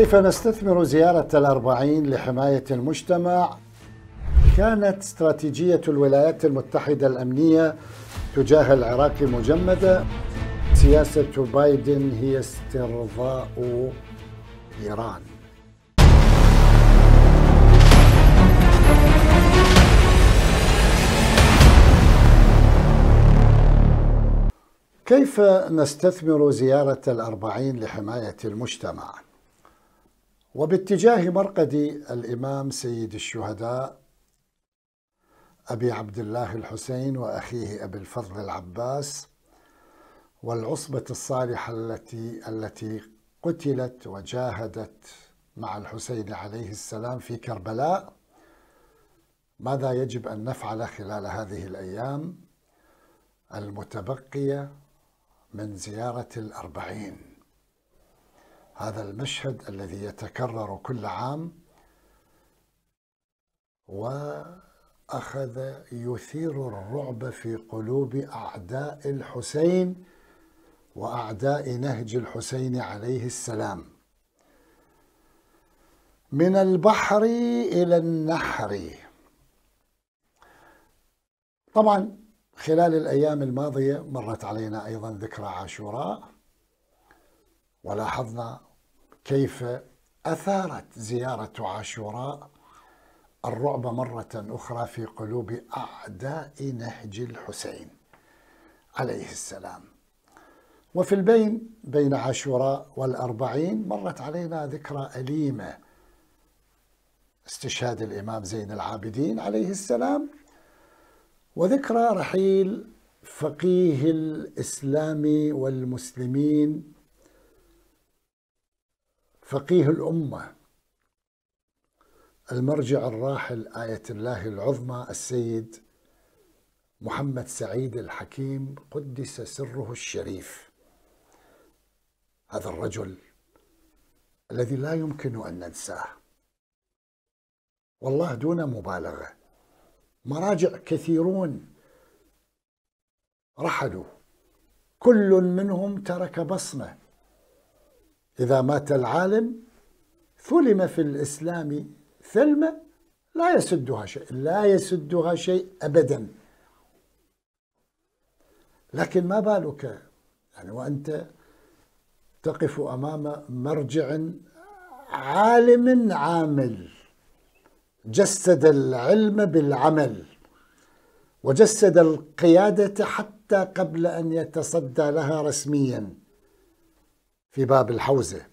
كيف نستثمر زيارة الأربعين لحماية المجتمع؟ كانت استراتيجية الولايات المتحدة الأمنية تجاه العراق مجمدة سياسة بايدن هي استرضاء إيران كيف نستثمر زيارة الأربعين لحماية المجتمع؟ وباتجاه مرقد الإمام سيد الشهداء أبي عبد الله الحسين وأخيه أبي الفضل العباس والعصبة الصالحة التي التي قتلت وجاهدت مع الحسين عليه السلام في كربلاء ماذا يجب أن نفعل خلال هذه الأيام المتبقية من زيارة الأربعين هذا المشهد الذي يتكرر كل عام واخذ يثير الرعب في قلوب اعداء الحسين واعداء نهج الحسين عليه السلام من البحر الى النحر طبعا خلال الايام الماضيه مرت علينا ايضا ذكرى عاشوراء ولاحظنا كيف أثارت زيارة عاشوراء الرعب مرة أخرى في قلوب أعداء نهج الحسين عليه السلام وفي البين بين عاشوراء والأربعين مرت علينا ذكرى أليمة استشهاد الإمام زين العابدين عليه السلام وذكرى رحيل فقيه الإسلام والمسلمين فقيه الأمة المرجع الراحل آية الله العظمى السيد محمد سعيد الحكيم قدس سره الشريف هذا الرجل الذي لا يمكن أن ننساه والله دون مبالغة مراجع كثيرون رحلوا كل منهم ترك بصمه إذا مات العالم ثلم في الإسلام ثلمة لا يسدها شيء لا يسدها شيء أبدا لكن ما بالك يعني وأنت تقف أمام مرجع عالم عامل جسد العلم بالعمل وجسد القيادة حتى قبل أن يتصدى لها رسمياً في باب الحوزة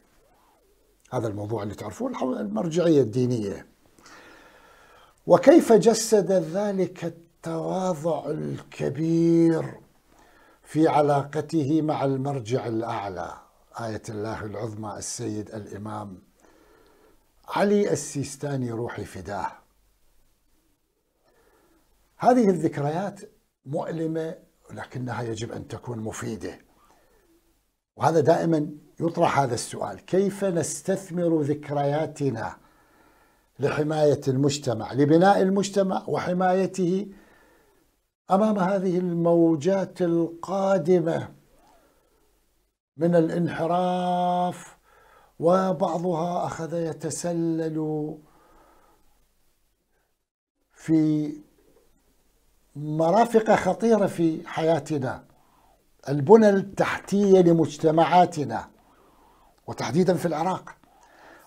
هذا الموضوع اللي تعرفوه المرجعية الدينية وكيف جسد ذلك التواضع الكبير في علاقته مع المرجع الأعلى آية الله العظمى السيد الإمام علي السيستاني روحي فداه هذه الذكريات مؤلمة ولكنها يجب أن تكون مفيدة وهذا دائما يطرح هذا السؤال كيف نستثمر ذكرياتنا لحماية المجتمع لبناء المجتمع وحمايته أمام هذه الموجات القادمة من الانحراف وبعضها أخذ يتسلل في مرافق خطيرة في حياتنا البنى التحتية لمجتمعاتنا وتحديدا في العراق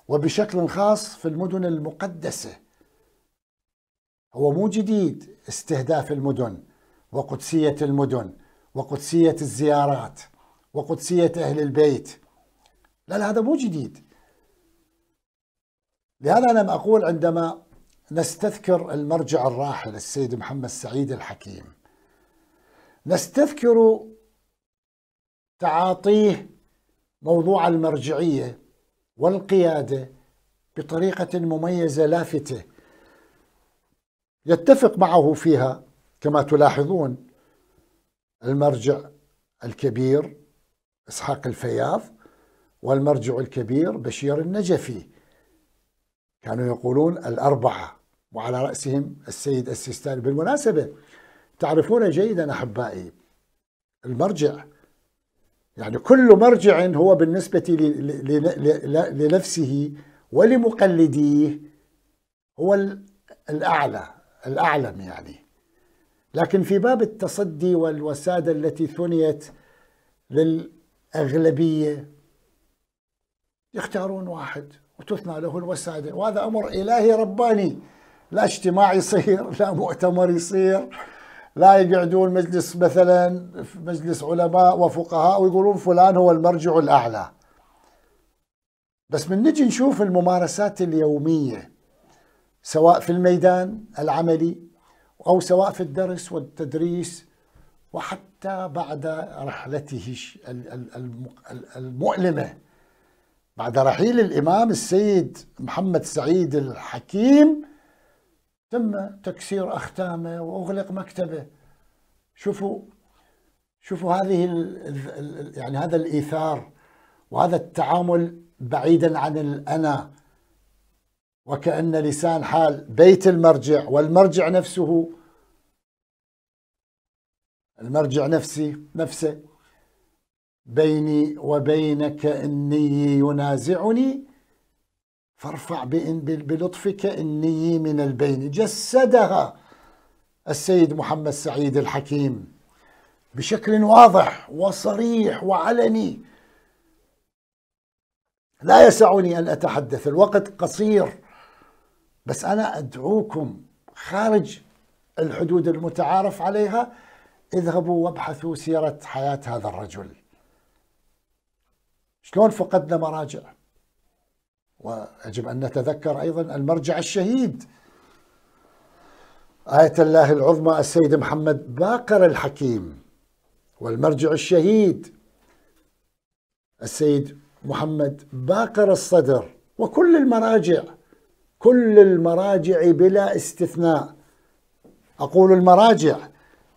وبشكل خاص في المدن المقدسة هو مو جديد استهداف المدن وقدسية المدن وقدسية الزيارات وقدسية أهل البيت لا لا هذا مو جديد لهذا أنا أقول عندما نستذكر المرجع الراحل السيد محمد سعيد الحكيم نستذكر تعاطيه موضوع المرجعيه والقياده بطريقه مميزه لافته يتفق معه فيها كما تلاحظون المرجع الكبير اسحاق الفياض والمرجع الكبير بشير النجفي كانوا يقولون الاربعه وعلى راسهم السيد السيستاني بالمناسبه تعرفون جيدا احبائي المرجع يعني كل مرجع هو بالنسبة لنفسه ولمقلديه هو الأعلى الأعلم يعني لكن في باب التصدي والوسادة التي ثنيت للأغلبية يختارون واحد وتثنى له الوسادة وهذا أمر إلهي رباني لا اجتماع يصير لا مؤتمر يصير لا يقعدون مجلس مثلا مجلس علماء وفقهاء ويقولون فلان هو المرجع الاعلى بس من نجي نشوف الممارسات اليوميه سواء في الميدان العملي او سواء في الدرس والتدريس وحتى بعد رحلته المؤلمه بعد رحيل الامام السيد محمد سعيد الحكيم تم تكسير أختامه وأغلق مكتبه شوفوا شوفوا هذه يعني هذا الإيثار وهذا التعامل بعيدا عن الأنا وكأن لسان حال بيت المرجع والمرجع نفسه المرجع نفسي نفسه بيني وبينك إني ينازعني فارفع بلطفك إني من البين جسدها السيد محمد سعيد الحكيم بشكل واضح وصريح وعلني لا يسعني أن أتحدث الوقت قصير بس أنا أدعوكم خارج الحدود المتعارف عليها اذهبوا وابحثوا سيرة حياة هذا الرجل شلون فقدنا مراجع ويجب أن نتذكر أيضا المرجع الشهيد آية الله العظمى السيد محمد باقر الحكيم والمرجع الشهيد السيد محمد باقر الصدر وكل المراجع كل المراجع بلا استثناء أقول المراجع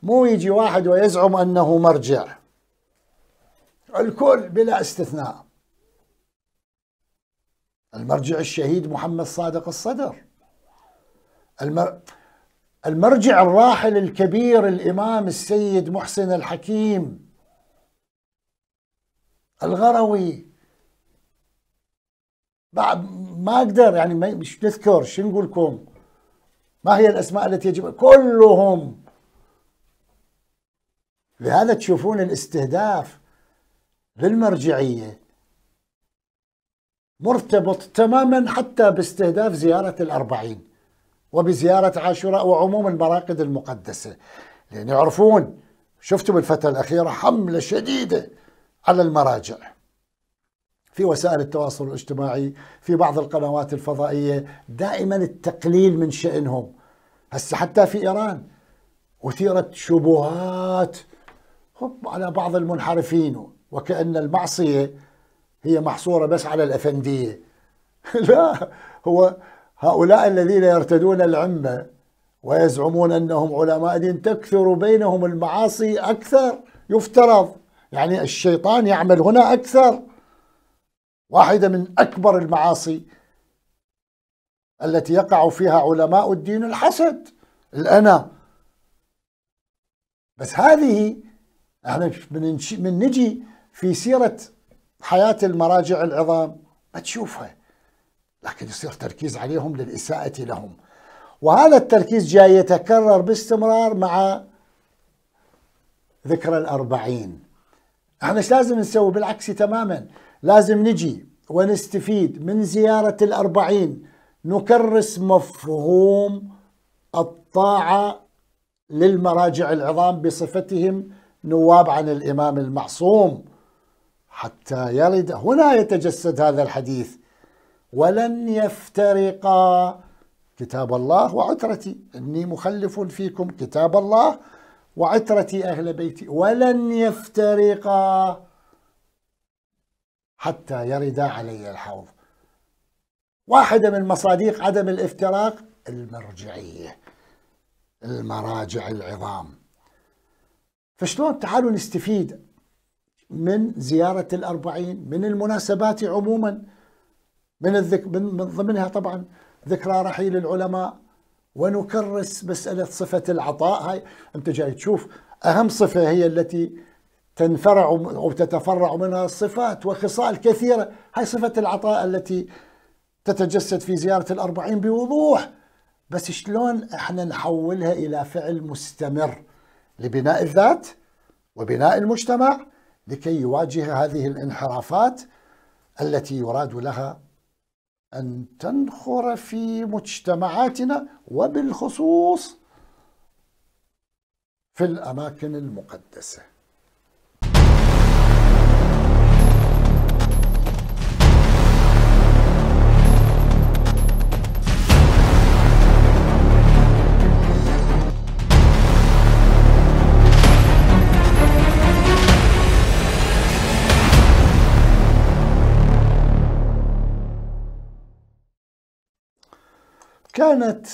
مو يجي واحد ويزعم أنه مرجع الكل بلا استثناء المرجع الشهيد محمد صادق الصدر المرجع الراحل الكبير الإمام السيد محسن الحكيم الغروي ما أقدر يعني مش نذكر شو نقول لكم ما هي الأسماء التي يجب كلهم لهذا تشوفون الاستهداف للمرجعية مرتبط تماما حتى باستهداف زيارة الأربعين وبزيارة عاشوراء وعموم المراقد المقدسة لأن يعرفون شفتوا بالفترة الأخيرة حملة شديدة على المراجع في وسائل التواصل الاجتماعي في بعض القنوات الفضائية دائما التقليل من شأنهم هسه حتى في إيران أثيرت شبهات على بعض المنحرفين وكأن المعصية هي محصورة بس على الأفندية لا هو هؤلاء الذين يرتدون العمة ويزعمون أنهم علماء دين تكثر بينهم المعاصي أكثر يفترض يعني الشيطان يعمل هنا أكثر واحدة من أكبر المعاصي التي يقع فيها علماء الدين الحسد الأنا بس هذه احنا من, نجي في سيرة حياة المراجع العظام ما تشوفها لكن يصير تركيز عليهم للإساءة لهم وهذا التركيز جاي يتكرر باستمرار مع ذكرى الأربعين احنا ايش لازم نسوي بالعكس تماما لازم نجي ونستفيد من زيارة الأربعين نكرس مفهوم الطاعة للمراجع العظام بصفتهم نواب عن الإمام المعصوم حتى يرد هنا يتجسد هذا الحديث ولن يفترقا كتاب الله وعترتي إني مخلف فيكم كتاب الله وعترتي أهل بيتي ولن يفترقا حتى يردا علي الحوض واحدة من مصادق عدم الافتراق المرجعية المراجع العظام فشلون تعالوا نستفيد من زيارة الأربعين من المناسبات عموما من, الذك... من... ضمنها طبعا ذكرى رحيل العلماء ونكرس مسألة صفة العطاء هاي أنت جاي تشوف أهم صفة هي التي تنفرع أو تتفرع منها صفات وخصال كثيرة هاي صفة العطاء التي تتجسد في زيارة الأربعين بوضوح بس شلون احنا نحولها إلى فعل مستمر لبناء الذات وبناء المجتمع لكي يواجه هذه الانحرافات التي يراد لها أن تنخر في مجتمعاتنا وبالخصوص في الأماكن المقدسة كانت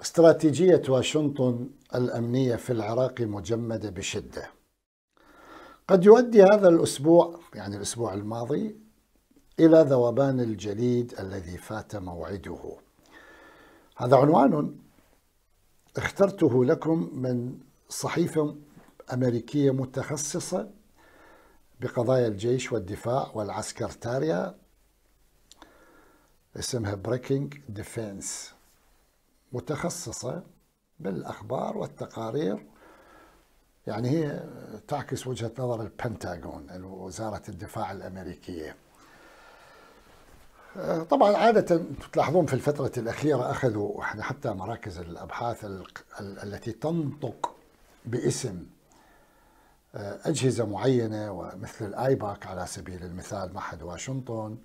استراتيجية واشنطن الأمنية في العراق مجمدة بشدة قد يؤدي هذا الأسبوع يعني الأسبوع الماضي إلى ذوبان الجليد الذي فات موعده هذا عنوان اخترته لكم من صحيفة أمريكية متخصصة بقضايا الجيش والدفاع والعسكرتاريا اسمها بريكنج ديفنس متخصصة بالأخبار والتقارير يعني هي تعكس وجهة نظر البنتاغون وزارة الدفاع الأمريكية طبعا عادة تلاحظون في الفترة الأخيرة أخذوا احنا حتى مراكز الأبحاث التي تنطق باسم آه، أجهزة معينة ومثل الآيباك على سبيل المثال معهد واشنطن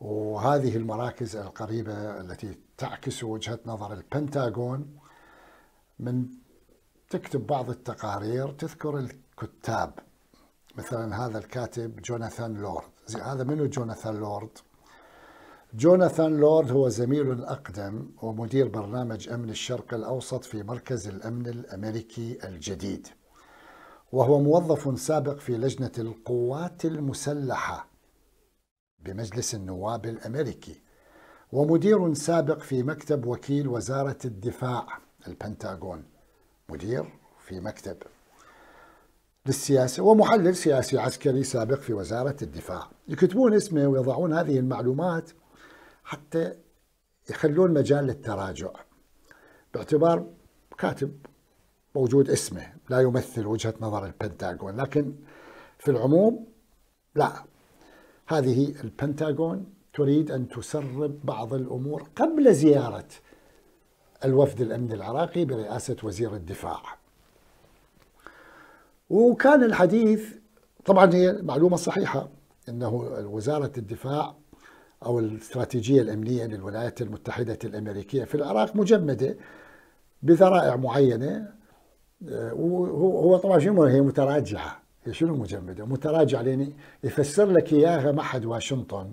وهذه المراكز القريبة التي تعكس وجهة نظر البنتاغون من تكتب بعض التقارير تذكر الكتاب مثلا هذا الكاتب جوناثان لورد هذا منو جوناثان لورد جوناثان لورد هو زميل أقدم ومدير برنامج أمن الشرق الأوسط في مركز الأمن الأمريكي الجديد وهو موظف سابق في لجنة القوات المسلحة بمجلس النواب الأمريكي ومدير سابق في مكتب وكيل وزارة الدفاع البنتاغون مدير في مكتب للسياسة ومحلل سياسي عسكري سابق في وزارة الدفاع يكتبون اسمه ويضعون هذه المعلومات حتى يخلون مجال للتراجع باعتبار كاتب موجود اسمه لا يمثل وجهة نظر البنتاغون لكن في العموم لا هذه البنتاغون تريد أن تسرب بعض الأمور قبل زيارة الوفد الأمني العراقي برئاسة وزير الدفاع وكان الحديث طبعا هي معلومة صحيحة أنه وزارة الدفاع أو الاستراتيجية الأمنية للولايات المتحدة الأمريكية في العراق مجمدة بذرائع معينة آه، وهو طبعا هي متراجعة شنو مجمده؟ متراجع لين يفسر لك اياها معهد واشنطن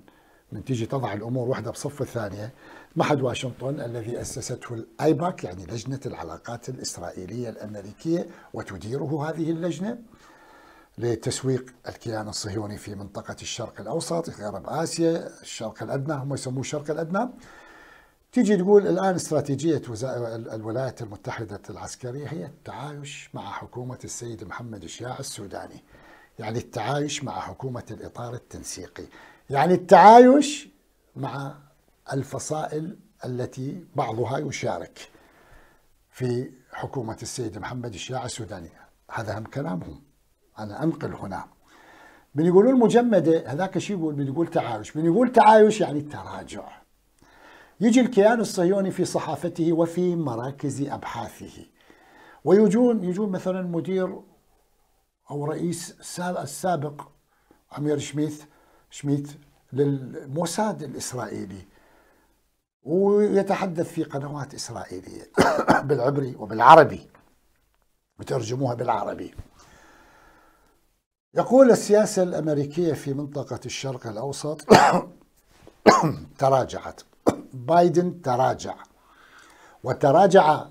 من تيجي تضع الامور واحده بصف الثانيه معهد واشنطن الذي اسسته الايباك يعني لجنه العلاقات الاسرائيليه الامريكيه وتديره هذه اللجنه لتسويق الكيان الصهيوني في منطقه الشرق الاوسط غرب اسيا الشرق الادنى هم يسموه الشرق الادنى تيجي تقول الآن استراتيجية الولايات المتحدة العسكرية هي التعايش مع حكومة السيد محمد الشياع السوداني يعني التعايش مع حكومة الإطار التنسيقي يعني التعايش مع الفصائل التي بعضها يشارك في حكومة السيد محمد الشياع السوداني هذا هم كلامهم أنا أنقل هنا من يقولون مجمده هذاك شيء يقول من يقول تعايش من يقول تعايش يعني التراجع يجي الكيان الصهيوني في صحافته وفي مراكز أبحاثه ويجون يجون مثلا مدير أو رئيس السابق أمير شميث شميث للموساد الإسرائيلي ويتحدث في قنوات إسرائيلية بالعبري وبالعربي وترجموها بالعربي يقول السياسة الأمريكية في منطقة الشرق الأوسط تراجعت بايدن تراجع وتراجع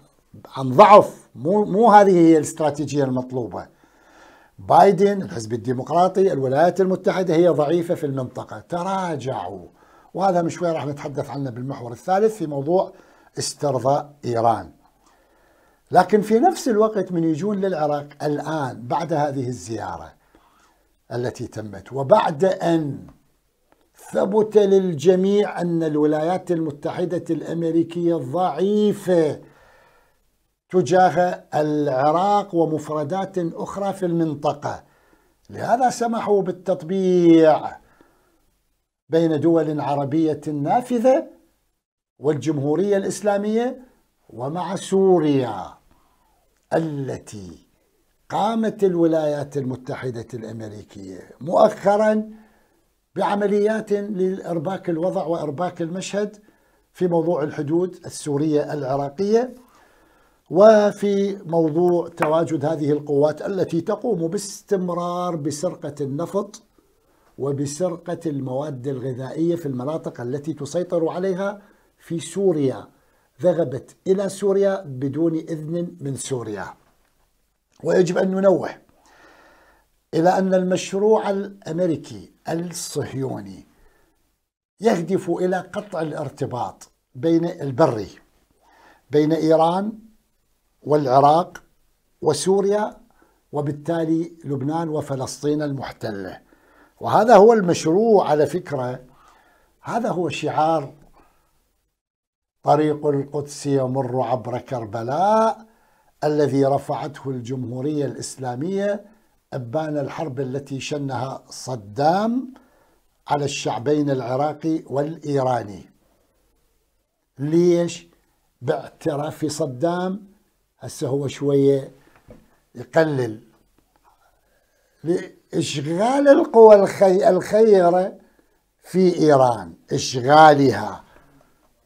عن ضعف مو مو هذه هي الاستراتيجيه المطلوبه بايدن الحزب الديمقراطي الولايات المتحده هي ضعيفه في المنطقه تراجعوا وهذا من شوي راح نتحدث عنه بالمحور الثالث في موضوع استرضاء ايران لكن في نفس الوقت من يجون للعراق الان بعد هذه الزياره التي تمت وبعد ان ثبت للجميع أن الولايات المتحدة الأمريكية ضعيفة تجاه العراق ومفردات أخرى في المنطقة لهذا سمحوا بالتطبيع بين دول عربية نافذة والجمهورية الإسلامية ومع سوريا التي قامت الولايات المتحدة الأمريكية مؤخراً بعمليات لإرباك الوضع وإرباك المشهد في موضوع الحدود السورية العراقية وفي موضوع تواجد هذه القوات التي تقوم باستمرار بسرقة النفط وبسرقة المواد الغذائية في المناطق التي تسيطر عليها في سوريا ذهبت إلى سوريا بدون إذن من سوريا ويجب أن ننوه إلى أن المشروع الأمريكي الصهيوني يهدف إلى قطع الارتباط بين البري بين إيران والعراق وسوريا وبالتالي لبنان وفلسطين المحتلة وهذا هو المشروع على فكرة هذا هو شعار طريق القدس يمر عبر كربلاء الذي رفعته الجمهورية الإسلامية أبان الحرب التي شنها صدام على الشعبين العراقي والإيراني ليش؟ باعتراف صدام هسه هو شوية يقلل لإشغال القوى الخي... الخيرة في إيران إشغالها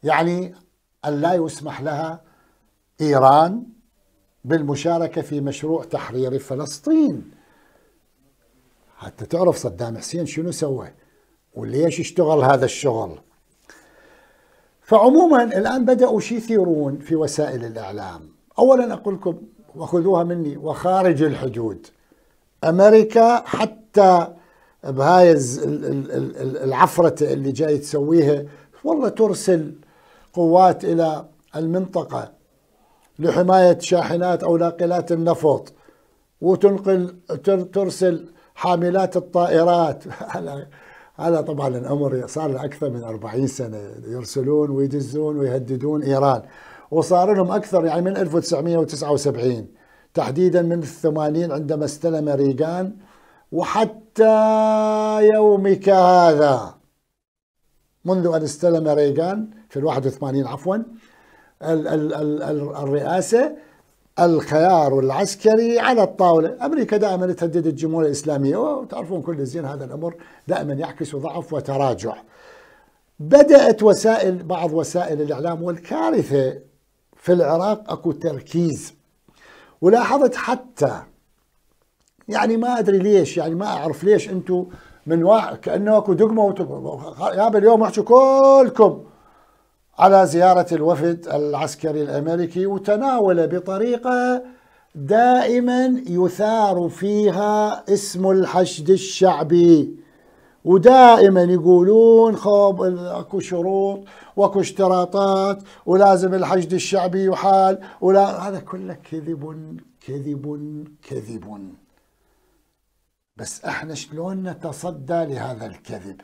يعني أن لا يسمح لها إيران بالمشاركة في مشروع تحرير فلسطين حتى تعرف صدام حسين شنو سوى وليش اشتغل هذا الشغل فعموما الآن بدأوا شي يثيرون في وسائل الإعلام أولا أقول لكم وخذوها مني وخارج الحدود أمريكا حتى بهاي العفرة اللي جاي تسويها والله ترسل قوات إلى المنطقة لحماية شاحنات أو ناقلات النفط وتنقل ترسل حاملات الطائرات هذا طبعا الامر صار له اكثر من 40 سنه يرسلون ويدزون ويهددون ايران وصار لهم اكثر يعني من 1979 تحديدا من الثمانين عندما استلم ريغان وحتى يومك هذا منذ ان استلم ريغان في ال 81 عفوا الرئاسه الخيار العسكري على الطاولة أمريكا دائما تهدد الجمهورية الإسلامية وتعرفون كل زين هذا الأمر دائما يعكس ضعف وتراجع بدأت وسائل بعض وسائل الإعلام والكارثة في العراق أكو تركيز ولاحظت حتى يعني ما أدري ليش يعني ما أعرف ليش أنتم من واحد كأنه أكو دقمة يا اليوم أحكي كلكم على زيارة الوفد العسكري الأمريكي وتناول بطريقة دائما يثار فيها اسم الحشد الشعبي ودائما يقولون خوب اكو شروط واكو اشتراطات ولازم الحشد الشعبي يحال ولا هذا كله كذب كذب كذب بس احنا شلون نتصدى لهذا الكذب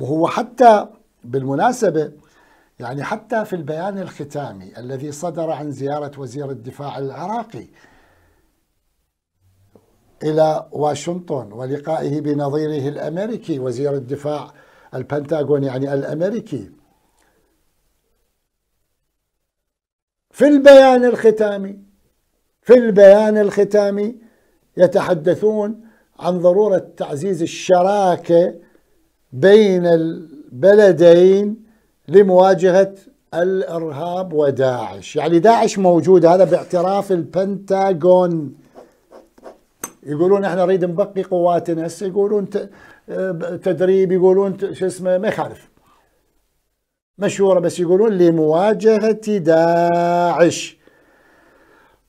وهو حتى بالمناسبه يعني حتى في البيان الختامي الذي صدر عن زيارة وزير الدفاع العراقي إلى واشنطن ولقائه بنظيره الأمريكي وزير الدفاع البنتاغون يعني الأمريكي في البيان الختامي في البيان الختامي يتحدثون عن ضرورة تعزيز الشراكة بين البلدين لمواجهة الإرهاب وداعش يعني داعش موجود هذا باعتراف البنتاغون يقولون احنا نريد نبقي قواتنا هسه يقولون تدريب يقولون شو اسمه ما يخالف مشهورة بس يقولون لمواجهة داعش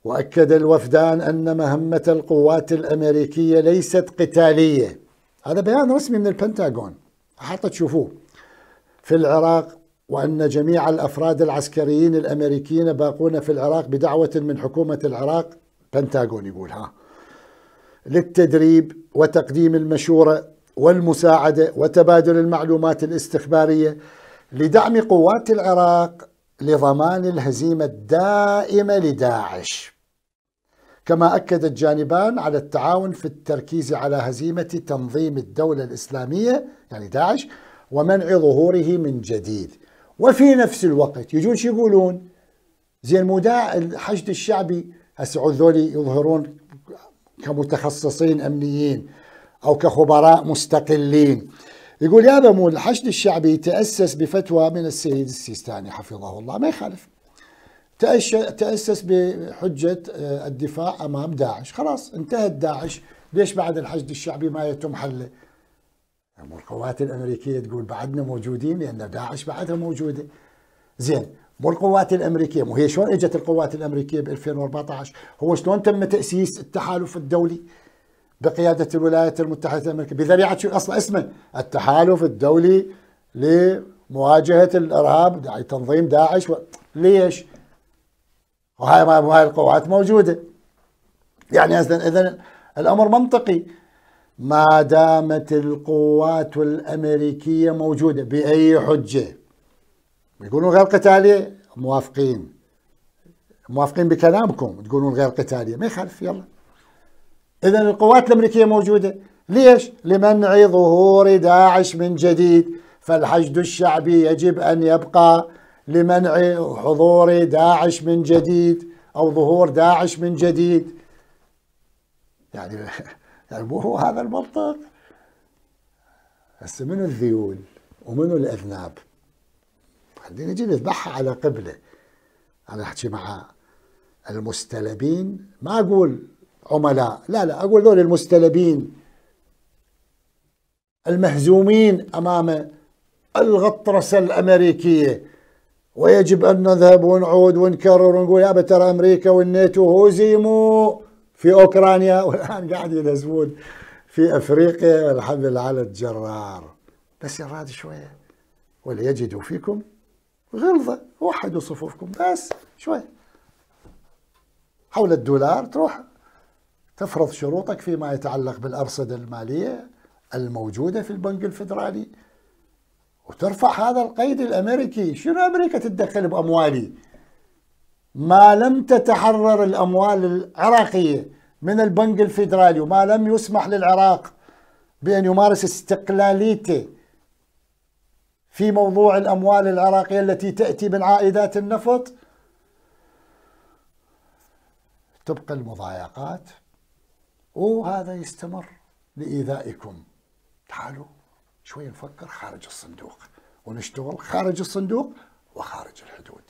وأكد الوفدان أن مهمة القوات الأمريكية ليست قتالية هذا بيان رسمي من البنتاغون حتى تشوفوه في العراق وأن جميع الأفراد العسكريين الأمريكيين باقون في العراق بدعوة من حكومة العراق بنتاغون يقولها للتدريب وتقديم المشورة والمساعدة وتبادل المعلومات الاستخبارية لدعم قوات العراق لضمان الهزيمة الدائمة لداعش كما أكد الجانبان على التعاون في التركيز على هزيمة تنظيم الدولة الإسلامية يعني داعش ومنع ظهوره من جديد وفي نفس الوقت يجون شو يقولون زين مو الحشد الشعبي هسه هذول يظهرون كمتخصصين امنيين او كخبراء مستقلين يقول يا مو الحشد الشعبي تاسس بفتوى من السيد السيستاني حفظه الله ما يخالف تاسس بحجه آه، الدفاع امام داعش خلاص انتهت داعش ليش بعد الحشد الشعبي ما يتم حله اما القوات الامريكيه تقول بعدنا موجودين لان داعش بعدها موجوده زين مو القوات الامريكيه مو هي شلون اجت القوات الامريكيه ب 2014 هو شلون تم تاسيس التحالف الدولي بقياده الولايات المتحده الامريكيه بذريعه شو اصلا اسمه التحالف الدولي لمواجهه الارهاب يعني تنظيم داعش و... ليش؟ وهاي ما هاي القوات موجوده يعني اذا الامر منطقي ما دامت القوات الأمريكية موجودة بأي حجة يقولون غير قتالية موافقين موافقين بكلامكم تقولون غير قتالية ما يخالف يلا إذا القوات الأمريكية موجودة ليش؟ لمنع ظهور داعش من جديد فالحشد الشعبي يجب أن يبقى لمنع حضور داعش من جديد أو ظهور داعش من جديد يعني يعني مو هو هذا المنطق هسه منو الذيول ومنو الاذناب خليني نجي نذبحها على قبله انا احكي مع المستلبين ما اقول عملاء لا لا اقول ذول المستلبين المهزومين امام الغطرسه الامريكيه ويجب ان نذهب ونعود ونكرر ونقول يا ترى امريكا والناتو هزموا في اوكرانيا والان قاعد ينزلون في افريقيا والحمل على الجرار بس الراد شويه وليجدوا فيكم غلظه وحدوا صفوفكم بس شويه حول الدولار تروح تفرض شروطك فيما يتعلق بالارصده الماليه الموجوده في البنك الفدرالي وترفع هذا القيد الامريكي شنو امريكا تتدخل باموالي ما لم تتحرر الأموال العراقية من البنك الفيدرالي وما لم يسمح للعراق بأن يمارس استقلاليته في موضوع الأموال العراقية التي تأتي من عائدات النفط تبقى المضايقات وهذا يستمر لإيذائكم تعالوا شوي نفكر خارج الصندوق ونشتغل خارج الصندوق وخارج الحدود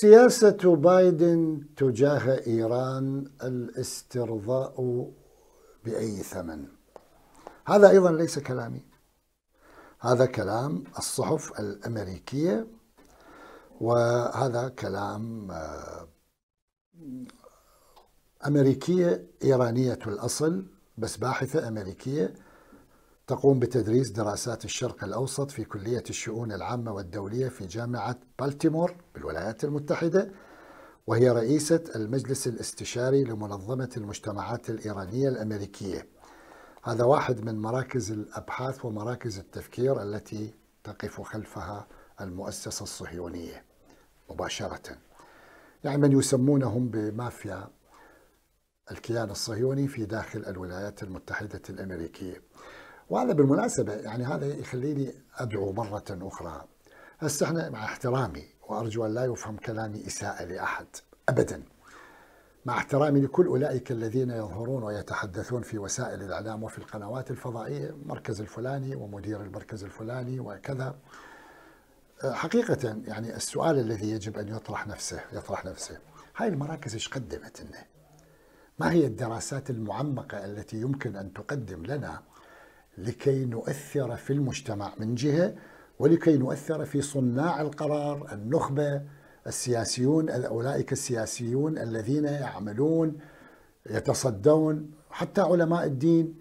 سياسة بايدن تجاه إيران الاسترضاء بأي ثمن هذا أيضا ليس كلامي هذا كلام الصحف الأمريكية وهذا كلام آه، أمريكية إيرانية الأصل بس باحثة أمريكية تقوم بتدريس دراسات الشرق الأوسط في كلية الشؤون العامة والدولية في جامعة بالتيمور بالولايات المتحدة وهي رئيسة المجلس الاستشاري لمنظمة المجتمعات الإيرانية الأمريكية هذا واحد من مراكز الأبحاث ومراكز التفكير التي تقف خلفها المؤسسة الصهيونية مباشرة يعني من يسمونهم بمافيا الكيان الصهيوني في داخل الولايات المتحدة الأمريكية وهذا بالمناسبة يعني هذا يخليني أدعو مرة أخرى هسه احنا مع احترامي وأرجو أن لا يفهم كلامي إساءة لأحد أبدا مع احترامي لكل أولئك الذين يظهرون ويتحدثون في وسائل الإعلام وفي القنوات الفضائية مركز الفلاني ومدير المركز الفلاني وكذا حقيقة يعني السؤال الذي يجب أن يطرح نفسه يطرح نفسه هاي المراكز ايش قدمت لنا؟ ما هي الدراسات المعمقة التي يمكن أن تقدم لنا لكي نؤثر في المجتمع من جهه ولكي نؤثر في صناع القرار النخبه السياسيون اولئك السياسيون الذين يعملون يتصدون حتى علماء الدين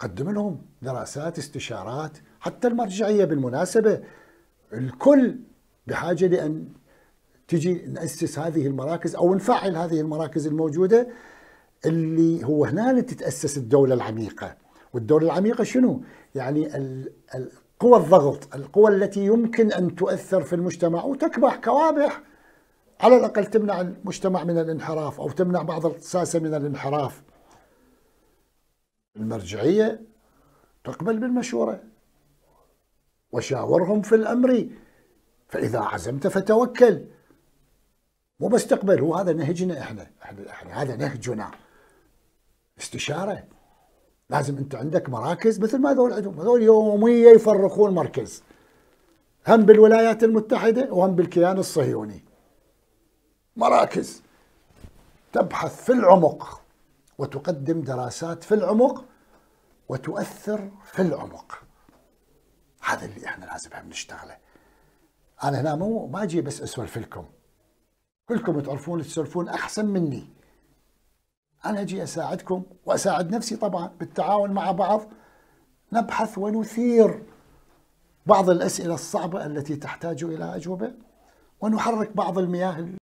قدم لهم دراسات استشارات حتى المرجعيه بالمناسبه الكل بحاجه لان تجي نأسس هذه المراكز أو نفعل هذه المراكز الموجودة اللي هو هنا تتأسس الدولة العميقة والدور العميقة شنو؟ يعني قوى الضغط القوى التي يمكن أن تؤثر في المجتمع وتكبح كوابح على الأقل تمنع المجتمع من الانحراف أو تمنع بعض الساسة من الانحراف المرجعية تقبل بالمشورة وشاورهم في الأمر فإذا عزمت فتوكل مو بس تقبل هو هذا نهجنا احنا احنا, احنا هذا نهجنا استشاره لازم انت عندك مراكز مثل ما هذول عندهم هذول يوميا يفرخون مركز هم بالولايات المتحده وهم بالكيان الصهيوني مراكز تبحث في العمق وتقدم دراسات في العمق وتؤثر في العمق هذا اللي احنا لازم هم نشتغله انا هنا مو ما اجي بس اسولف لكم كلكم تعرفون تسولفون احسن مني أنا أجي أساعدكم وأساعد نفسي طبعا بالتعاون مع بعض نبحث ونثير بعض الأسئلة الصعبة التي تحتاج إلى أجوبة ونحرك بعض المياه